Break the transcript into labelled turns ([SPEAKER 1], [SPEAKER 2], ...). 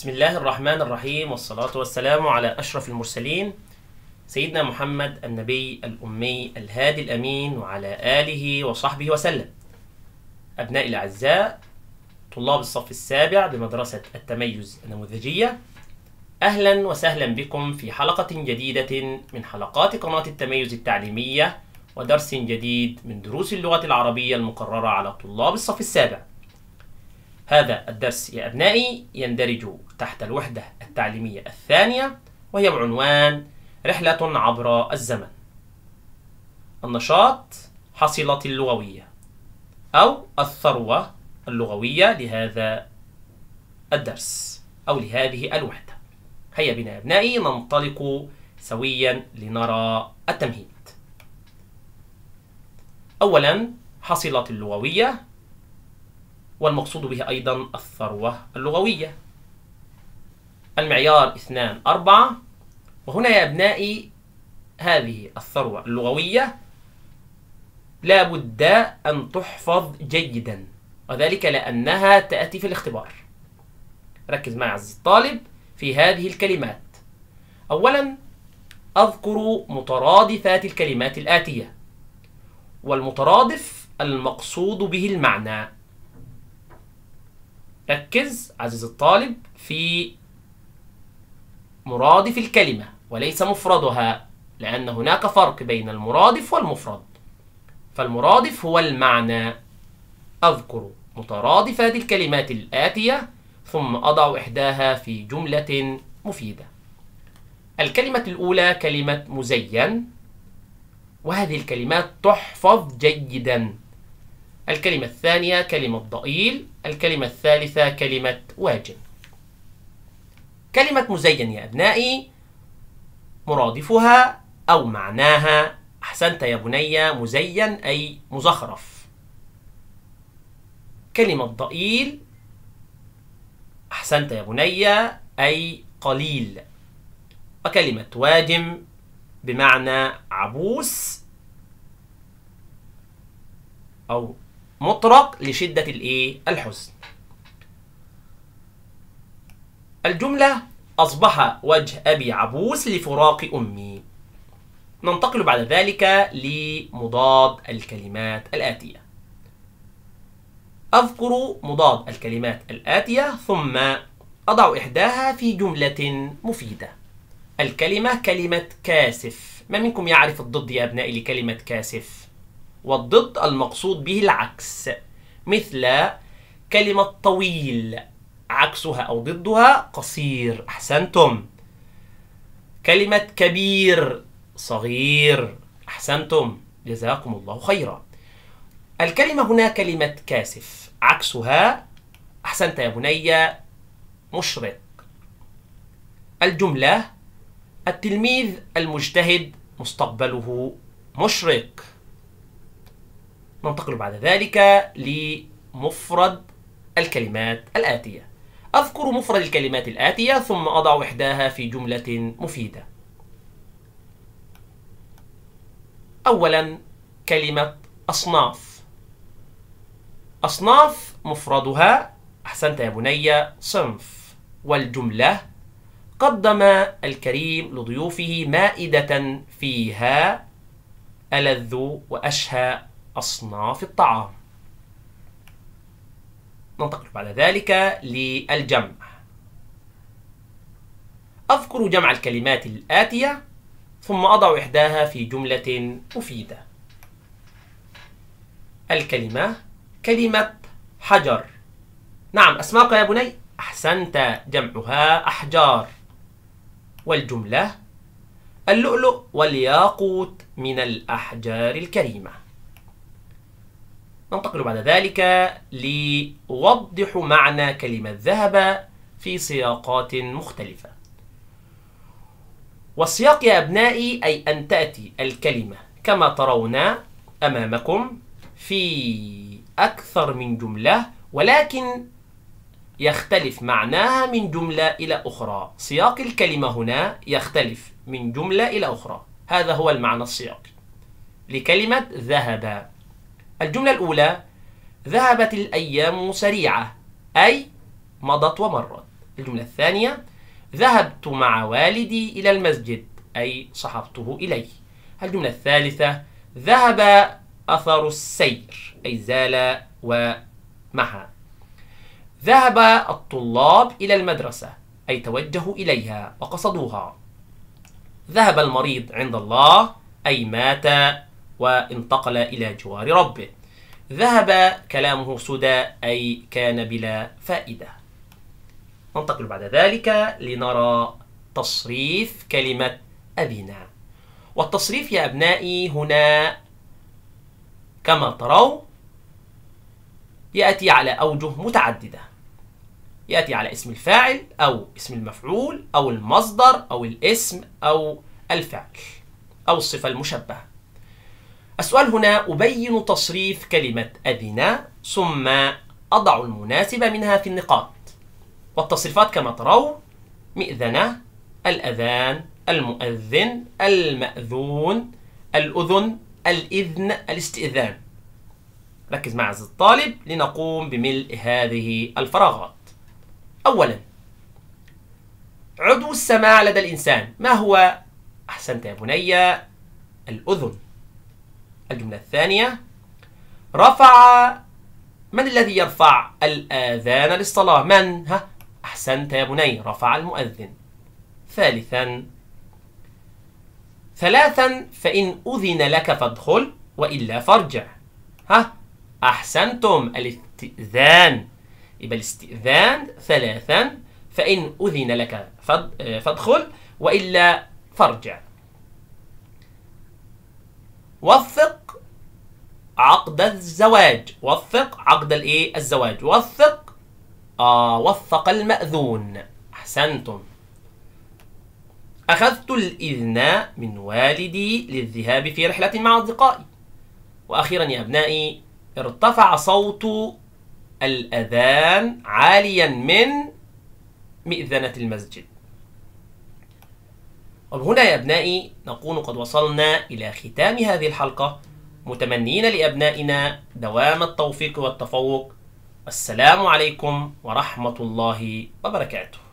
[SPEAKER 1] بسم الله الرحمن الرحيم والصلاة والسلام على أشرف المرسلين سيدنا محمد النبي الأمي الهادي الأمين وعلى آله وصحبه وسلم أبنائي الأعزاء طلاب الصف السابع بمدرسة التميز النموذجية أهلا وسهلا بكم في حلقة جديدة من حلقات قناة التميز التعليمية ودرس جديد من دروس اللغة العربية المقررة على طلاب الصف السابع هذا الدرس يا أبنائي يندرج تحت الوحدة التعليمية الثانية وهي بعنوان رحلة عبر الزمن النشاط حصيلة اللغوية أو الثروة اللغوية لهذا الدرس أو لهذه الوحدة هيا بنا يا أبنائي ننطلق سويا لنرى التمهيد أولا حصيلة اللغوية والمقصود به أيضا الثروة اللغوية المعيار اثنان أربعة وهنا يا أبنائي هذه الثروة اللغوية لا بد أن تحفظ جيدا وذلك لأنها تأتي في الاختبار ركز معي عزيزي الطالب في هذه الكلمات أولا أذكر مترادفات الكلمات الآتية والمترادف المقصود به المعنى ركز عزيزي الطالب في مرادف الكلمة وليس مفردها لأن هناك فرق بين المرادف والمفرد فالمرادف هو المعنى أذكر مترادف هذه الكلمات الآتية ثم أضع إحداها في جملة مفيدة الكلمة الأولى كلمة مزين وهذه الكلمات تحفظ جيداً الكلمة الثانية كلمة ضئيل الكلمة الثالثة كلمة واجن كلمة مزين يا أبنائي مرادفها أو معناها أحسنت يا بني مزين أي مزخرف كلمة ضئيل أحسنت يا بني أي قليل وكلمة واجم بمعنى عبوس أو مطرق لشدة الإيه؟ الحزن الجملة أصبح وجه أبي عبوس لفراق أمي ننتقل بعد ذلك لمضاد الكلمات الآتية أذكر مضاد الكلمات الآتية ثم أضع إحداها في جملة مفيدة الكلمة كلمة كاسف ما منكم يعرف الضد يا أبنائي لكلمة كاسف؟ والضد المقصود به العكس مثل كلمة طويل عكسها أو ضدها قصير أحسنتم كلمة كبير صغير أحسنتم جزاكم الله خيرا الكلمة هنا كلمة كاسف عكسها أحسنت يا بني مشرق الجملة التلميذ المجتهد مستقبله مشرق ننتقل بعد ذلك لمفرد الكلمات الآتية أذكر مفرد الكلمات الآتية ثم أضع إحداها في جملة مفيدة أولا كلمة أصناف أصناف مفردها أحسنت يا بني صنف والجملة قدم الكريم لضيوفه مائدة فيها ألذ وأشهى أصناف الطعام ننتقل بعد ذلك للجمع أذكر جمع الكلمات الآتية ثم أضع إحداها في جملة مفيدة الكلمة كلمة حجر نعم أسماك يا بني أحسنت جمعها أحجار والجملة اللؤلؤ والياقوت من الأحجار الكريمة ننتقل بعد ذلك لوضح معنى كلمة ذهب في سياقات مختلفة والسياق يا أبنائي أي أن تأتي الكلمة كما ترون أمامكم في أكثر من جملة ولكن يختلف معناها من جملة إلى أخرى سياق الكلمة هنا يختلف من جملة إلى أخرى هذا هو المعنى السياقي لكلمة ذهب الجملة الأولى ذهبت الأيام سريعة أي مضت ومرت الجملة الثانية ذهبت مع والدي إلى المسجد أي صحبته إليه الجملة الثالثة ذهب أثر السير أي زال ومحى ذهب الطلاب إلى المدرسة أي توجهوا إليها وقصدوها ذهب المريض عند الله أي مات وانتقل إلى جوار ربه ذهب كلامه سدى أي كان بلا فائدة ننتقل بعد ذلك لنرى تصريف كلمة أبينا والتصريف يا أبنائي هنا كما ترون يأتي على أوجه متعددة يأتي على اسم الفاعل أو اسم المفعول أو المصدر أو الاسم أو الفعل أو الصفة المشبهة السؤال هنا أبين تصريف كلمة أذن ثم أضع المناسبة منها في النقاط والتصريفات كما ترون مئذنة الأذان المؤذن المأذون الأذن الإذن الاستئذان ركز مع عز الطالب لنقوم بملء هذه الفراغات أولا عضو السماع لدى الإنسان ما هو؟ أحسنت يا بني الأذن الجملة الثانية رفع من الذي يرفع الآذان للصلاة من؟ ها أحسنت يا بني رفع المؤذن ثالثا ثلاثا فإن أذن لك فادخل وإلا فارجع ها أحسنتم الاستئذان يبقى الاستئذان ثلاثا فإن أذن لك فادخل وإلا فارجع وثق عقد الزواج وثق عقد الايه الزواج وثق آه وثق المأذون أحسنتم أخذت الإذن من والدي للذهاب في رحلة مع أصدقائي وأخيرا يا أبنائي ارتفع صوت الأذان عاليا من مئذنة المسجد وهنا يا أبنائي نكون قد وصلنا إلى ختام هذه الحلقة متمنين لأبنائنا دوام التوفيق والتفوق والسلام عليكم ورحمة الله وبركاته